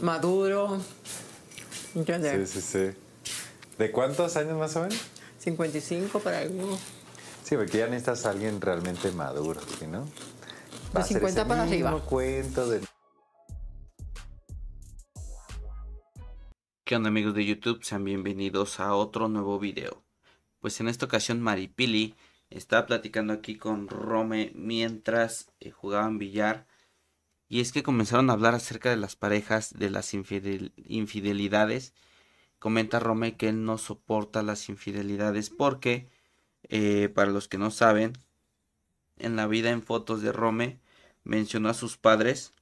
maduro. ¿Entiendes? Sí, sí, sí. ¿De cuántos años más o menos? 55 para algunos. Sí, porque ya necesitas a alguien realmente maduro, ¿no? de 50 para arriba. cuento de... ¿Qué onda amigos de YouTube? Sean bienvenidos a otro nuevo video. Pues en esta ocasión Maripili está platicando aquí con Rome mientras eh, jugaban billar y es que comenzaron a hablar acerca de las parejas, de las infidelidades. Comenta Rome que él no soporta las infidelidades porque, eh, para los que no saben, en la vida en fotos de Rome mencionó a sus padres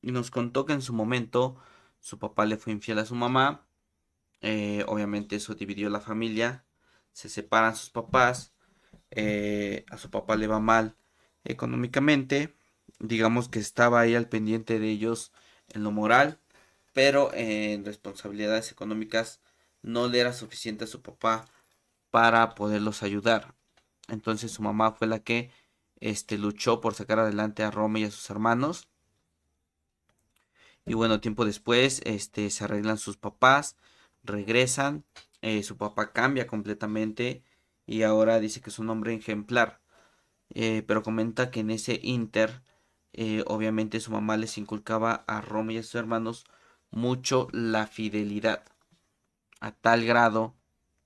y nos contó que en su momento su papá le fue infiel a su mamá. Eh, obviamente eso dividió la familia. Se separan sus papás. Eh, a su papá le va mal económicamente digamos que estaba ahí al pendiente de ellos en lo moral, pero en responsabilidades económicas no le era suficiente a su papá para poderlos ayudar. Entonces su mamá fue la que este, luchó por sacar adelante a Roma y a sus hermanos. Y bueno, tiempo después este, se arreglan sus papás, regresan, eh, su papá cambia completamente y ahora dice que es un hombre ejemplar. Eh, pero comenta que en ese inter eh, obviamente su mamá les inculcaba a Rome y a sus hermanos mucho la fidelidad. A tal grado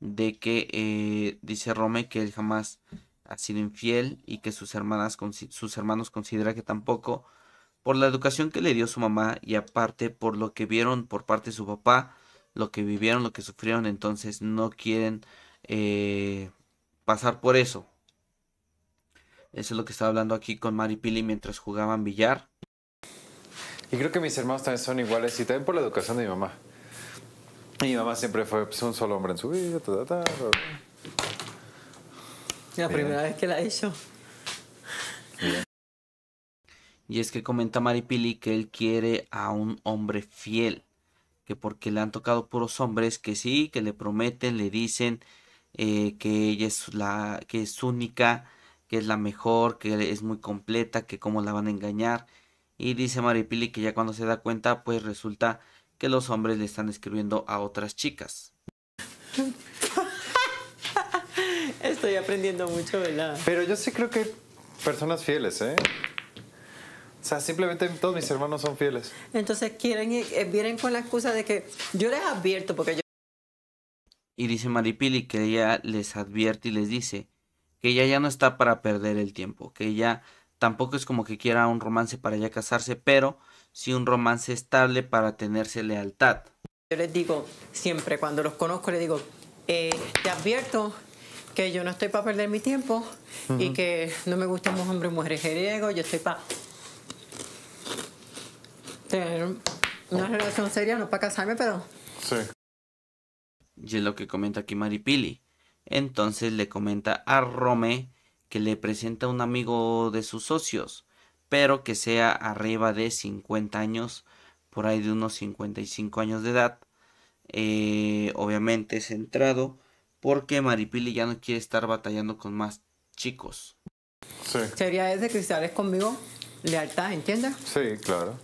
de que eh, dice Rome que él jamás ha sido infiel y que sus, hermanas, sus hermanos considera que tampoco por la educación que le dio su mamá y aparte por lo que vieron por parte de su papá, lo que vivieron, lo que sufrieron, entonces no quieren eh, pasar por eso. Eso es lo que estaba hablando aquí con Mari Pili mientras jugaban billar. Y creo que mis hermanos también son iguales y también por la educación de mi mamá. mi mamá siempre fue pues, un solo hombre en su vida. la primera vez que la he hecho. Y es que comenta Mari Pili que él quiere a un hombre fiel. Que porque le han tocado puros hombres que sí, que le prometen, le dicen eh, que ella es la que es única que es la mejor, que es muy completa, que cómo la van a engañar. Y dice Maripili que ya cuando se da cuenta, pues resulta que los hombres le están escribiendo a otras chicas. Estoy aprendiendo mucho, ¿verdad? Pero yo sí creo que personas fieles, ¿eh? O sea, simplemente todos mis hermanos son fieles. Entonces quieren eh, vienen con la excusa de que yo les advierto porque yo... Y dice Maripili que ella les advierte y les dice que ella ya no está para perder el tiempo, que ella tampoco es como que quiera un romance para ya casarse, pero sí un romance estable para tenerse lealtad. Yo les digo siempre, cuando los conozco, les digo, eh, te advierto que yo no estoy para perder mi tiempo y que no me gustamos hombres, mujeres, griegos, yo estoy para tener una relación seria, no para casarme, pero... Sí. Y es lo que comenta aquí Maripili. Entonces le comenta a Rome que le presenta un amigo de sus socios, pero que sea arriba de 50 años, por ahí de unos 55 años de edad. Eh, obviamente centrado, porque Maripili ya no quiere estar batallando con más chicos. Sería ese cristales conmigo, lealtad, ¿entiendes? Sí, claro.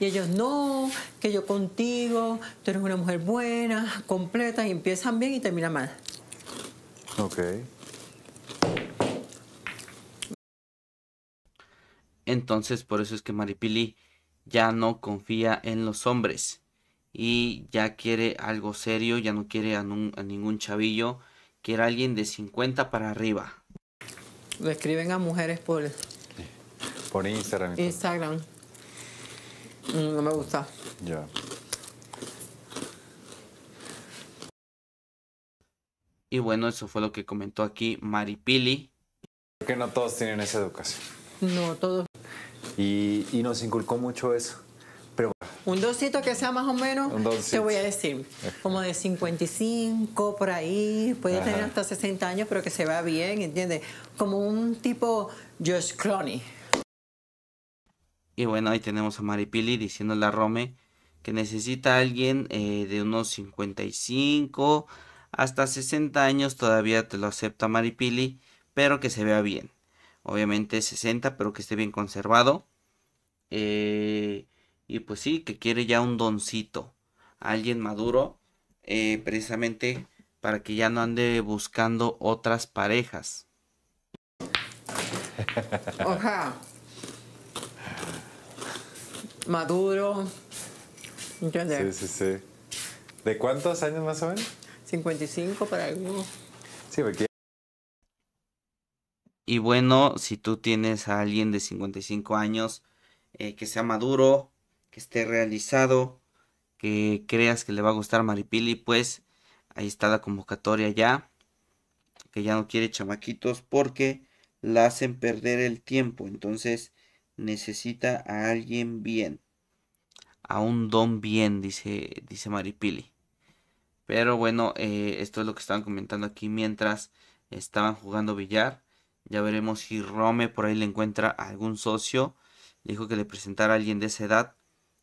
Y ellos, no, que yo contigo, tú eres una mujer buena, completa, y empiezan bien y termina mal. Ok. Entonces, por eso es que Maripili ya no confía en los hombres y ya quiere algo serio, ya no quiere a, ningún chavillo, quiere a alguien de 50 para arriba. Lo escriben a mujeres por, por Instagram. Instagram. Mm, no me gusta. Ya. Y bueno, eso fue lo que comentó aquí Maripili. ¿Por que no todos tienen esa educación. No, todos. Y, y nos inculcó mucho eso. Pero... Un dosito que sea más o menos, te voy a decir, como de 55 por ahí, puede tener hasta 60 años, pero que se va bien, ¿entiendes? Como un tipo Josh Clooney. Y bueno, ahí tenemos a Maripili diciéndole a Rome que necesita a alguien eh, de unos 55 hasta 60 años todavía te lo acepta Maripili, pero que se vea bien. Obviamente 60, pero que esté bien conservado. Eh, y pues sí, que quiere ya un doncito, alguien maduro, eh, precisamente para que ya no ande buscando otras parejas. Oja. Maduro. Sí, sí, sí. ¿De cuántos años más o menos? 55 para algunos. Sí, porque... Y bueno, si tú tienes a alguien de 55 años eh, que sea maduro, que esté realizado, que creas que le va a gustar Maripili, pues ahí está la convocatoria ya. Que ya no quiere chamaquitos porque la hacen perder el tiempo. Entonces necesita a alguien bien. A un don bien, dice, dice Maripili. Pero bueno, eh, esto es lo que estaban comentando aquí mientras estaban jugando billar. Ya veremos si Rome por ahí le encuentra algún socio. dijo que le presentara a alguien de esa edad.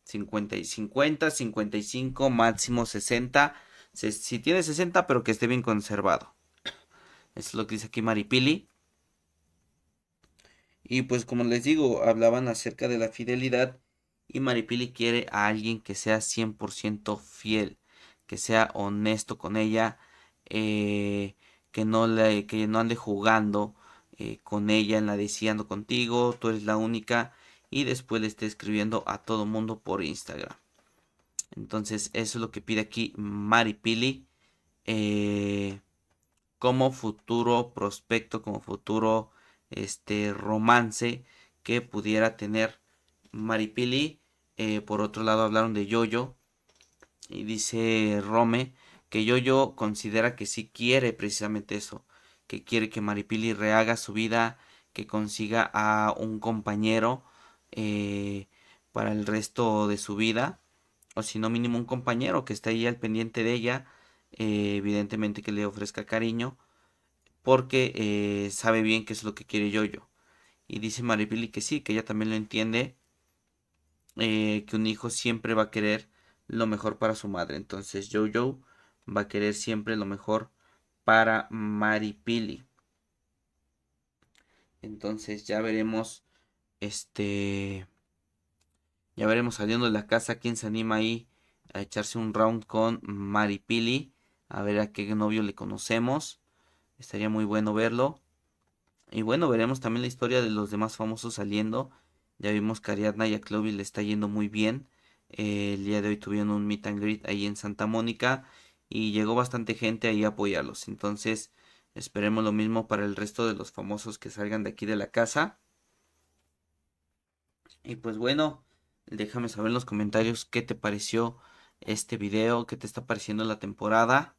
50 y 50, 55, máximo 60. si tiene 60, pero que esté bien conservado. Eso es lo que dice aquí Maripili. Y pues como les digo, hablaban acerca de la fidelidad y Maripili quiere a alguien que sea 100% fiel que sea honesto con ella, eh, que, no le, que no ande jugando eh, con ella en la contigo, tú eres la única, y después le esté escribiendo a todo mundo por Instagram. Entonces, eso es lo que pide aquí Mari Pili. Eh, como futuro prospecto, como futuro este romance que pudiera tener Maripili. por otro lado, hablaron de Yoyo. Y dice Rome que yo considera que sí quiere precisamente eso, que quiere que Maripili rehaga su vida, que consiga a un compañero eh, para el resto de su vida, o si no mínimo un compañero que esté ahí al pendiente de ella, eh, evidentemente que le ofrezca cariño, porque eh, sabe bien que es lo que quiere yo Y dice Maripili que sí, que ella también lo entiende, que un hijo siempre va a querer lo mejor para su madre. Entonces Jojo va a querer siempre lo mejor para Maripili. Entonces ya veremos este ya veremos saliendo de la casa quién se anima ahí a echarse un round con Maripili, a ver a qué novio le conocemos. Estaría muy bueno verlo. Y bueno, veremos también la historia de los demás famosos saliendo. Ya vimos que Ariadna y a Clovis le está yendo muy bien el día de hoy tuvieron un meet and greet ahí en Santa Mónica y llegó bastante gente ahí a apoyarlos. Entonces esperemos lo mismo para el resto de los famosos que salgan de aquí de la casa. Y pues bueno, déjame saber en los comentarios qué te pareció este video, qué te está pareciendo la temporada.